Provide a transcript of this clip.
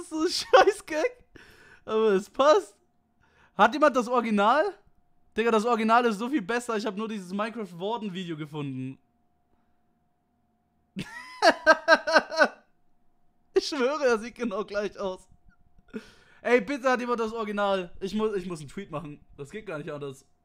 ist so ein Scheißgag. Aber es passt. Hat jemand das Original? Digga, das Original ist so viel besser. Ich habe nur dieses Minecraft Warden Video gefunden. ich schwöre, er sieht genau gleich aus. Ey, bitte hat jemand das Original. Ich muss, ich muss einen Tweet machen. Das geht gar nicht anders.